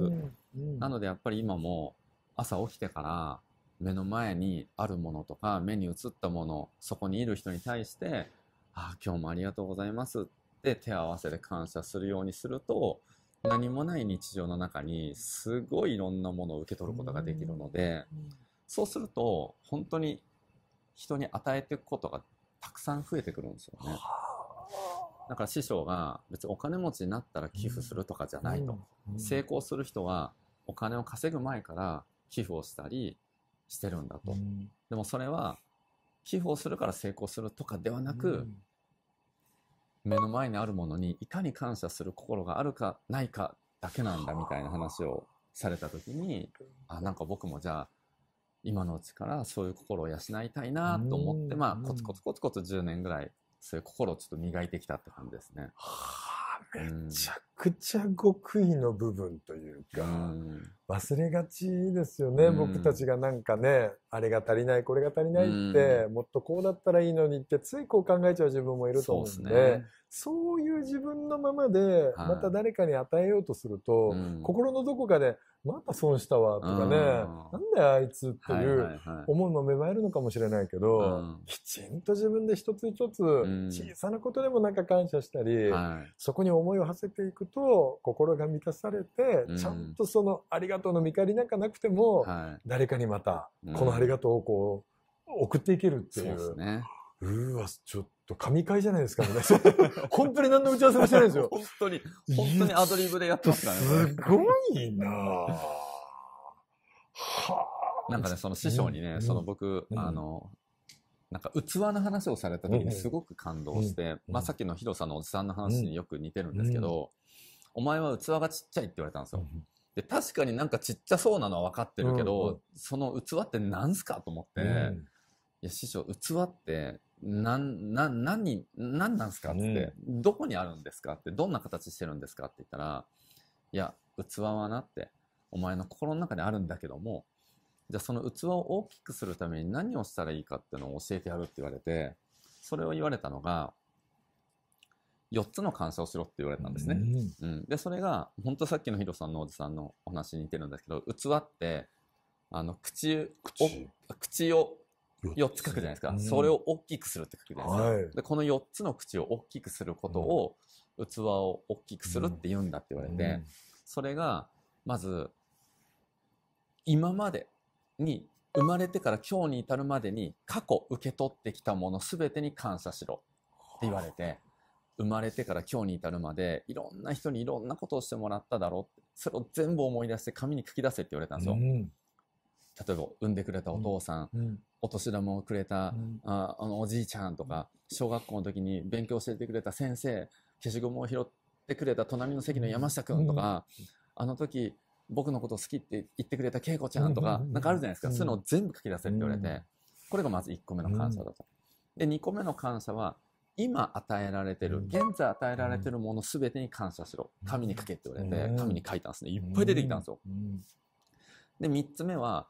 なのでやっぱり今も朝起きてから目の前にあるものとか目に映ったものそこにいる人に対して「ああ今日もありがとうございます」って手を合わせで感謝するようにすると何もない日常の中にすごいいろんなものを受け取ることができるので、そうすると本当に人に与えていくことがたくさん増えてくるんですよね。はあだから師匠が別にお金持ちになったら寄付するとかじゃないと。成功する人はお金を稼ぐ前から寄付をしたりしてるんだと。でもそれは寄付をするから成功するとかではなく、目の前にあるものにいかに感謝する心があるかないかだけなんだみたいな話をされた時に、あ、なんか僕もじゃあ今のうちからそういう心を養いたいなと思って、まあコツコツコツコツ10年ぐらいそういう心をちょっと磨いてきたって感じですね。はあ、めちゃくちゃ極意の部分というか、うん、忘れがちですよね、うん、僕たちがなんかね、あれが足りない、これが足りないって、うん、もっとこうだったらいいのにって、ついこう考えちゃう自分もいると思うんで、そう、ね,、そういう自分のままで、また誰かに与えようとすると、心のどこかで、また損したわとかね、なんであいつっていう思いも芽生えるのかもしれないけど、はいはいはい、きちんと自分で一つ一つ小さなことでもなんか感謝したり、うん、そこに思いを馳せていくと心が満たされて、うん、ちゃんとそのありがとうの見返りなんかなくても、誰かにまたこのありがとうをこう送っていけるっていう。うんうわ、ちょっと神回じゃないですか、ね、本当に何の打ち合わせもしてないんですよ。本当に、本当にアドリブでやってますからね。すごいなはあ。なんかね、その師匠にね、うん、その僕、うん、あの、なんか器の話をされた時にすごく感動して、うん、まあさっきのヒロさんのおじさんの話によく似てるんですけど、お前は器がちっちゃいって言われたんですよ。で、確かになんかちっちゃそうなのは分かってるけど、その器って何すかと思って、いや、師匠、器ってなん、な、何、何なんですかって、うん、どこにあるんですかって、どんな形してるんですかって言ったら、いや、器はなって、お前の心の中にあるんだけども、じゃあその器を大きくするために何をしたらいいかっていうのを教えてやるって言われて、それを言われたのが、4つの感謝をしろって言われたんですね。うん、うん、で、それが、本当さっきのヒロさんのおじさんのお話に似てるんですけど、器って、あの、口口を4つ書くじゃないですか、うん。それを大きくするって書くじゃないですか、はい。で、この4つの口を大きくすることを、うん、器を大きくするって言うんだって言われて、それが、まず、今までに生まれてから今日に至るまでに過去受け取ってきたもの全てに感謝しろって言われて生まれてから今日に至るまでいろんな人にいろんなことをしてもらっただろうって、それを全部思い出して紙に書き出せって言われたんですよ。うん、例えば産んでくれたお父さん、うん、お年玉をくれた、うん、ああのおじいちゃんとか、小学校の時に勉強教えてくれた先生、消しゴムを拾ってくれた隣の席の山下君んとか、あの時、僕のこと好きって言ってくれた恵子ちゃんとか、なんかあるじゃないですか。そういうのを全部書き出せって言われて、これがまず1個目の感謝だと。で、2個目の感謝は、今与えられてる、現在与えられてるものすべてに感謝しろ。紙に書けって言われて、紙に書いたんですね。いっぱい出てきたんですよ。で、三つ目は、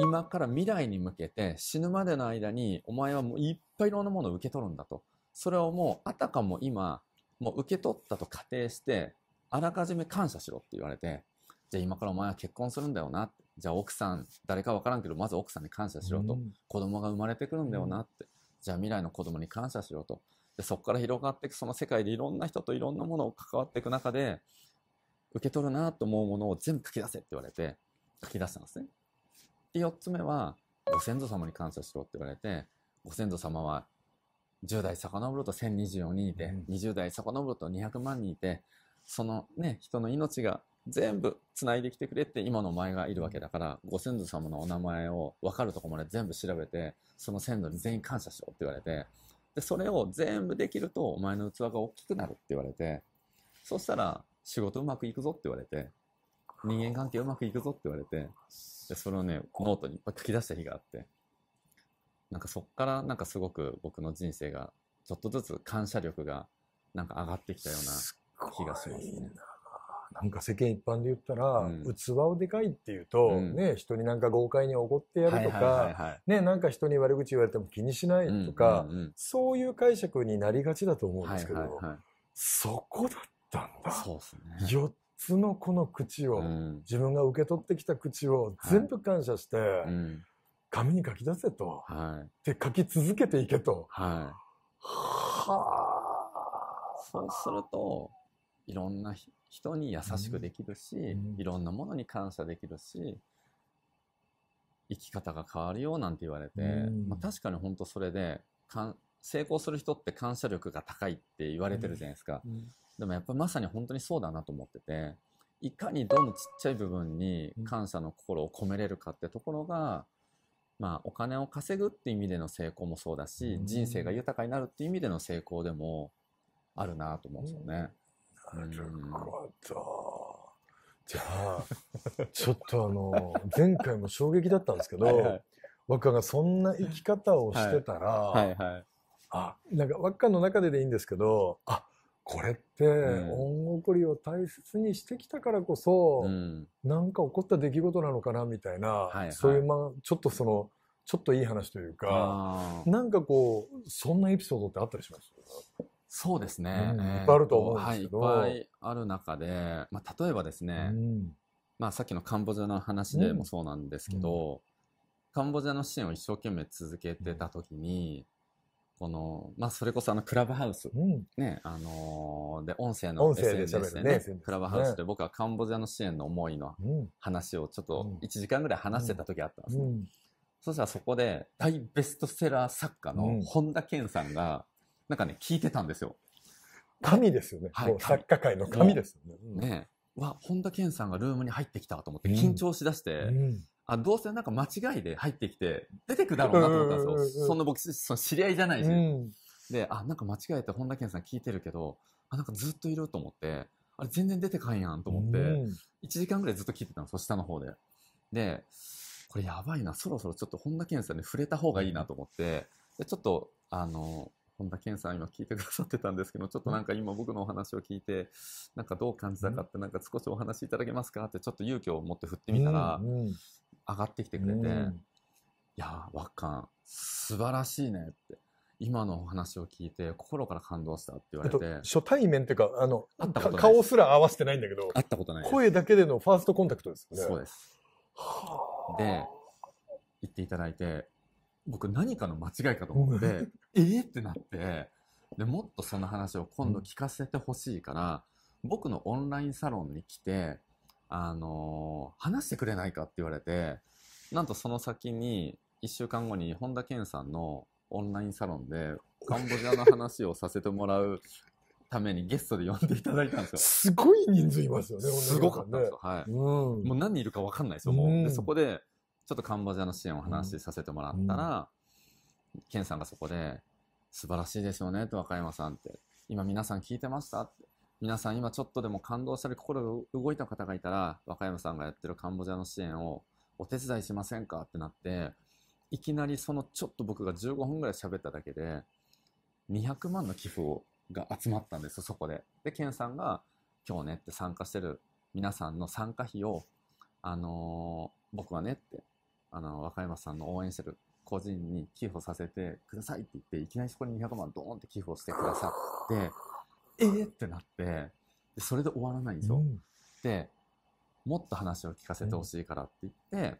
今から未来に向けて死ぬまでの間にお前はもういっぱいいろんなものを受け取るんだと。それをもうあたかも今、もう受け取ったと仮定して、あらかじめ感謝しろって言われて、じゃあ今からお前は結婚するんだよなじゃあ奥さん、誰かわからんけど、まず奥さんに感謝しろと。うん、子供が生まれてくるんだよなって。じゃあ未来の子供に感謝しろと。でそこから広がっていくその世界でいろんな人といろんなものを関わっていく中で、受け取るなと思うものを全部書き出せって言われて、書き出したんですね。で、4つ目は、ご先祖様に感謝しろって言われて、ご先祖様は10代遡ると1024人いて、うん、20代遡ると200万人いて、そのね、人の命が全部繋いできてくれって今のお前がいるわけだから、ご先祖様のお名前を分かるとこまで全部調べて、その先祖に全員感謝しろって言われて、で、それを全部できるとお前の器が大きくなるって言われて、そしたら仕事うまくいくぞって言われて、人間関係うまくいくぞって言われて、でそれをね、ノートにいっぱい書き出した日があって、なんかそっからなんかすごく僕の人生が、ちょっとずつ感謝力がなんか上がってきたような気がしますね。なんか世間一般で言ったら、うん、器をでかいっていうと、うん、ね、人になんか豪快に怒ってやるとか、ね、なんか人に悪口言われても気にしないとか、うんうんうん、そういう解釈になりがちだと思うんですけど、はいはいはい、そこだったんだ。そうですね。よっ通の子の口を、うん、自分が受け取ってきた口を全部感謝して、はい、紙に書き出せと、はい、で書き続けていけと。はい、あ。そうするといろんな人に優しくできるし、うん、いろんなものに感謝できるし生き方が変わるよなんて言われて、うん、まあ、確かに本当それで成功する人って感謝力が高いって言われてるじゃないですか。うんでもやっぱまさに本当にそうだなと思ってて、いかにどのちっちゃい部分に感謝の心を込めれるかってところが、まあお金を稼ぐっていう意味での成功もそうだし、人生が豊かになるっていう意味での成功でもあるなと思うんですよね。なるほど。じゃあ、ちょっとあの、前回も衝撃だったんですけど、和歌はい、がそんな生き方をしてたら、はいはいはい、あ、なんか若の中ででいいんですけど、あ、これって恩送りを大切にしてきたからこそ、うん、なんか起こった出来事なのかなみたいな、はいはい、そういう、ま、ちょっとそのちょっといい話というかなんかこうそんなエピソードってあったりしますそうですね、うん、いっぱいあると思うんですけど、はい、いっぱいある中で、まあ、例えばですね、うん、まあ、さっきのカンボジアの話でもそうなんですけど、うん、カンボジアの支援を一生懸命続けてた時に、この、まあ、それこそあの、クラブハウス、うん、ね、あのー、で、音声の SNS でね、でねクラブハウスで僕はカンボジアの支援の思いの話をちょっと1時間ぐらい話してた時あったんですそしたらそこで、大ベストセラー作家の本田健さんが、なんかね、聞いてたんですよ。神ですよね。はい、作家界の神ですよね。ねわ、本田健さんがルームに入ってきたと思って緊張しだして、あ、どうせなんか間違いで入ってきて、出てくだろうなと思ったんですよ。そんな僕、その知り合いじゃないし。うん、で、あ、なんか間違えて本田健さん聞いてるけど、あ、なんかずっといると思って、あれ全然出てかんやんと思って、1時間ぐらいずっと聞いてたんです下の方で。で、これやばいな、そろそろちょっと本田健さんに触れた方がいいなと思って、で、ちょっと、あの、本田健さん今聞いてくださってたんですけど、ちょっとなんか今僕のお話を聞いて、なんかどう感じたかって、なんか少しお話しいただけますかってちょっと勇気を持って振ってみたら、上がってきてくれて、うん、いやわっかん、素晴らしいねって。今のお話を聞いて心から感動したって言われて、えっと、初対面っていうかあの顔すら合わせてないんだけど会ったことない声だけでのファーストコンタクトですねそうですで言っていただいて僕何かの間違いかと思って ええってなってでもっとその話を今度聞かせてほしいから、うん、僕のオンラインサロンに来てあの、話してくれないかって言われて、なんとその先に、1週間後に本田健さんのオンラインサロンで、カンボジアの話をさせてもらうためにゲストで呼んでいただいたんですよ。すごい人数いますよね、すごかったんですよ。はい。うん、もう何人いるか分かんないですよ、もう。うん、でそこで、ちょっとカンボジアの支援を話しさせてもらったら、うん、健さんがそこで、素晴らしいですよね、と和歌山さんって。今皆さん聞いてましたって。皆さん今ちょっとでも感動したり心が動いた方がいたら、若山さんがやってるカンボジアの支援をお手伝いしませんかってなって、いきなりそのちょっと僕が15分ぐらい喋っただけで、200万の寄付をが集まったんですそこで。で、ケンさんが今日ねって参加してる皆さんの参加費を、あのー、僕はねって、あの和若山さんの応援してる個人に寄付させてくださいって言って、いきなりそこに200万ドーンって寄付をしてくださって、えー、ってなってそれで終わらないんですよ。うん、でもっと話を聞かせてほしいからって言って、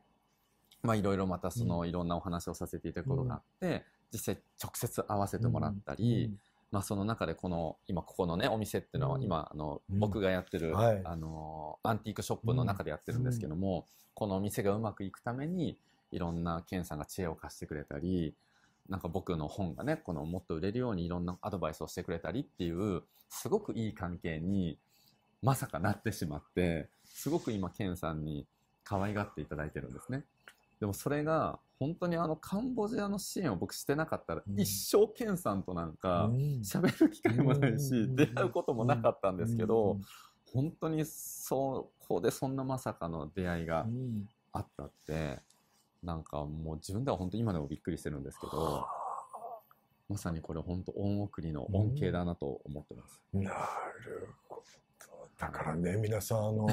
まあいろいろまたそのいろんなお話をさせていただくことがあって、実際直接会わせてもらったり、まあ、その中でこの今ここのねお店っていうのは今あの僕がやってる、あのアンティークショップの中でやってるんですけども、このお店がうまくいくためにいろんな健さんが知恵を貸してくれたりなんか僕の本がね、このもっと売れるようにいろんなアドバイスをしてくれたりっていう、すごくいい関係に、まさかなってしまって、すごく今、ケンさんに可愛がっていただいてるんですね。でもそれが、本当にあのカンボジアの支援を僕してなかったら、一生ケンさんとなんか喋る機会もないし、出会うこともなかったんですけど、本当にそこでそんなまさかの出会いがあったって、なんかもう自分では本当今でもびっくりしてるんですけど、まさにこれ本当恩送りの恩恵だなと思ってます。うん、なるほど。だからね、皆さん、あの、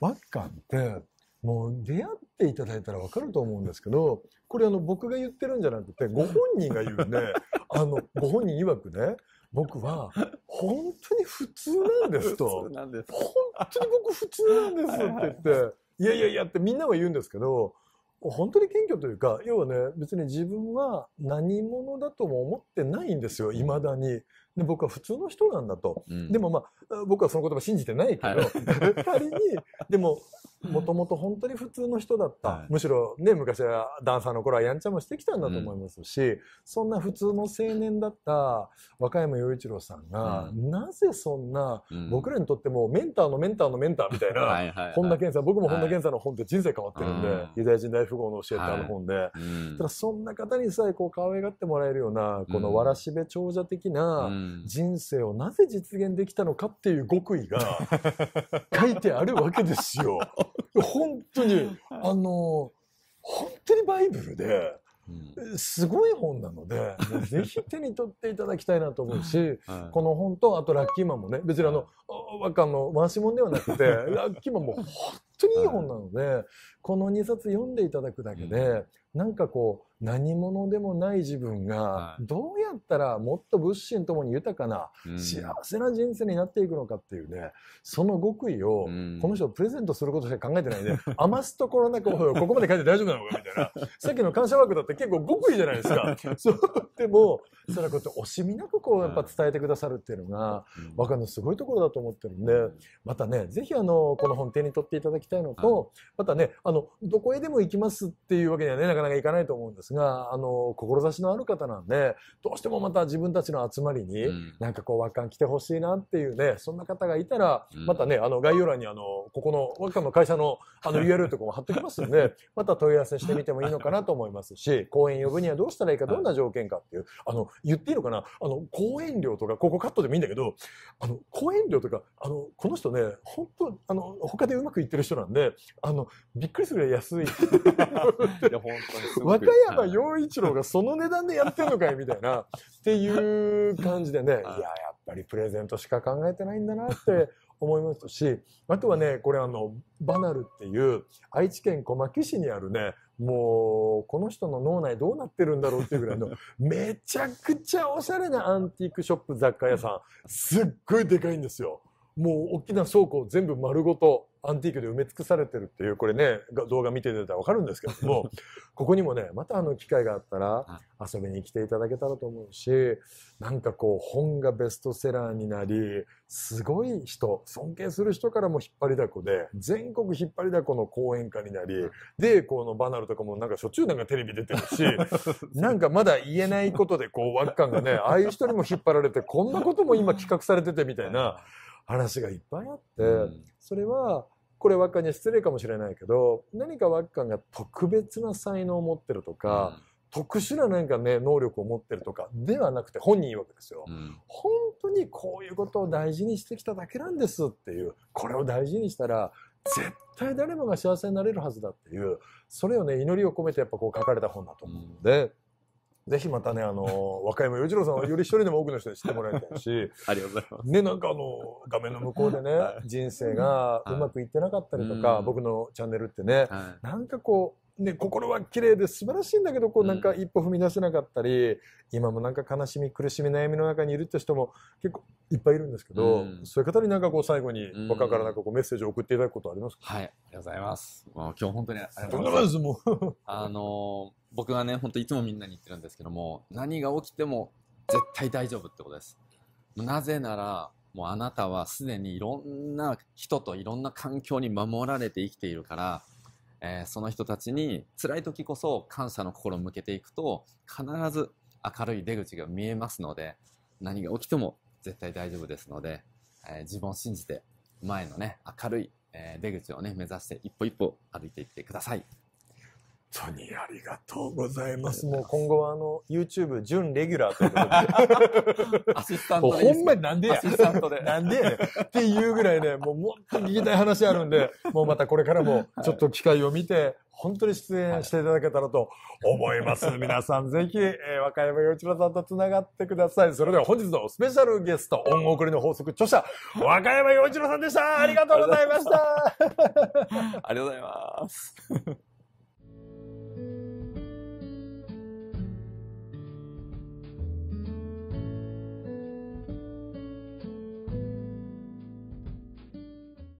ワッカって、もう出会っていただいたら分かると思うんですけど、これあの僕が言ってるんじゃなくて、ご本人が言うね、あの、ご本人曰くね、僕は本当に普通なんですと。普通なんです。本当に僕普通なんですって言って、はいはい、いやいやいやってみんなは言うんですけど、本当に謙虚というか要はね別に自分は何者だとも思ってないんですよいまだに。で僕は普通の人なんだと、うん、でもまあ僕はその言葉信じてないけど、はい、仮にでももともと本当に普通の人だった、はい、むしろね昔はダンサーの頃はやんちゃもしてきたんだと思いますし、うん、そんな普通の青年だった若山陽一郎さんが、うん、なぜそんな、僕らにとってもメンターのメンターのメンターみたいな 本田健さん僕も本田健さんの本って人生変わってるんで、ユダヤ人大富豪の教えてある本で、ただそんな方にさえこう可愛がってもらえるようなこのわらしべ長者的な、人生をなぜ実現できたのかっていう極意が 書いてあるわけですよ。本当に、あの、本当にバイブルで、うん、すごい本なので、ぜひ手に取っていただきたいなと思うし、はい、この本と、あとラッキーマンもね、別にあの、はい、の、回し物ではなくて、ラッキーマンも本当にいい本なので、はい、この2冊読んでいただくだけで、うん、なんかこう何者でもない自分が、どうやったらもっと物心ともに豊かな、幸せな人生になっていくのかっていうね、その極意を、この人プレゼントすることしか考えてないんで、余すところなく、ここまで書いて大丈夫なのかみたいな。さっきの感謝枠だって結構極意じゃないですか。そう、でも、それこう惜しみなくこう、やっぱ伝えてくださるっていうのが、若、う、のすごいところだと思ってるんで、またね、ぜひあの、この本手に取っていただきたいのと、またね、あの、どこへでも行きますっていうわけにはね、なかなかいかないと思うんですですが、あの、志のある方なんで、どうしてもまた自分たちの集まりに、うん、なんかこう、和漢来てほしいなっていうね、そんな方がいたら、うん、またね、あの、概要欄にあの、ここの和漢の会社のあの URL とかも貼ってきますんで、また問い合わせしてみてもいいのかなと思いますし、講演呼ぶにはどうしたらいいか、どんな条件かっていう、あの、言っていいのかな、あの、講演料とか、ここカットでもいいんだけど、あの、講演料とか、あの、この人ね、本当あの、他でうまくいってる人なんで、あの、びっくりするぐらい安い。いや、本当に。和歌山陽一郎がその値段でやってんのかいみたいな、っていう感じでね、いや、やっぱりプレゼントしか考えてないんだなって思いましたし、あとはね、これあの、バナルっていう、愛知県小牧市にあるね、もう、この人の脳内どうなってるんだろうっていうぐらいの、めちゃくちゃおしゃれなアンティークショップ雑貨屋さん、すっごいでかいんですよ。もう大きな倉庫全部丸ごとアンティークで埋め尽くされてるっていうこれね動画見ていただいたら分かるんですけども ここにもねまたあの機会があったら遊びに来ていただけたらと思うしなんかこう本がベストセラーになりすごい人尊敬する人からも引っ張りだこで全国引っ張りだこの講演家になりでこのバナルとかもなんかしょっちゅうなんかテレビ出てるし なんかまだ言えないことでこう輪っかがねああいう人にも引っ張られてこんなことも今企画されててみたいな。話がいっぱいあって、うん、それはこれ若に失礼かもしれないけど何かかが特別な才能を持ってるとか、うん、特殊な何かね能力を持ってるとかではなくて本人曰ですよ、うん、本当にこういうことを大事にしてきただけなんですっていうこれを大事にしたら絶対誰もが幸せになれるはずだっていうそれをね祈りを込めてやっぱこう書かれた本だと思うので。うんぜひまたね、あの、和歌山洋一郎さんはより一人でも多くの人に知ってもらいたいし、ありがとうございます。ね、なんかあの、画面の向こうでね、人生がうまくいってなかったりとか、僕のチャンネルってね、なんかこう、ね、心は綺麗で素晴らしいんだけど、こうなんか一歩踏み出せなかったり、うん、今もなんか悲しみ、苦しみ、悩みの中にいるって人も結構いっぱいいるんですけど、うん、そういう方になんかこう最後に若からなんかこうメッセージを送っていただくことありますか、はい、ありがとうございます。もう今日本当にありがとうございます。あのー僕はね、ほんといつもみんなに言ってるんですけども、何が起きても絶対大丈夫ってことです。なぜなら、もうあなたはすでにいろんな人といろんな環境に守られて生きているから、えー、その人たちに辛い時こそ感謝の心を向けていくと必ず明るい出口が見えますので何が起きても絶対大丈夫ですので、えー、自分を信じて前のね明るい出口をね目指して一歩一歩歩いていってください。当にありがとうございます。もう今後はあの、YouTube 準レギュラーということで。アシスタントでほんまになんでや。アシスタントで。なんでやねん。っていうぐらいね、もうもっと聞きたい話あるんで、もうまたこれからもちょっと機会を見て、本当に出演していただけたらと思います。はい、皆さんぜひ、えー、若山洋一郎さんと繋がってください。それでは本日のスペシャルゲスト、音送りの法則著者、若山洋一郎さんでした。ありがとうございました。ありがとうございます。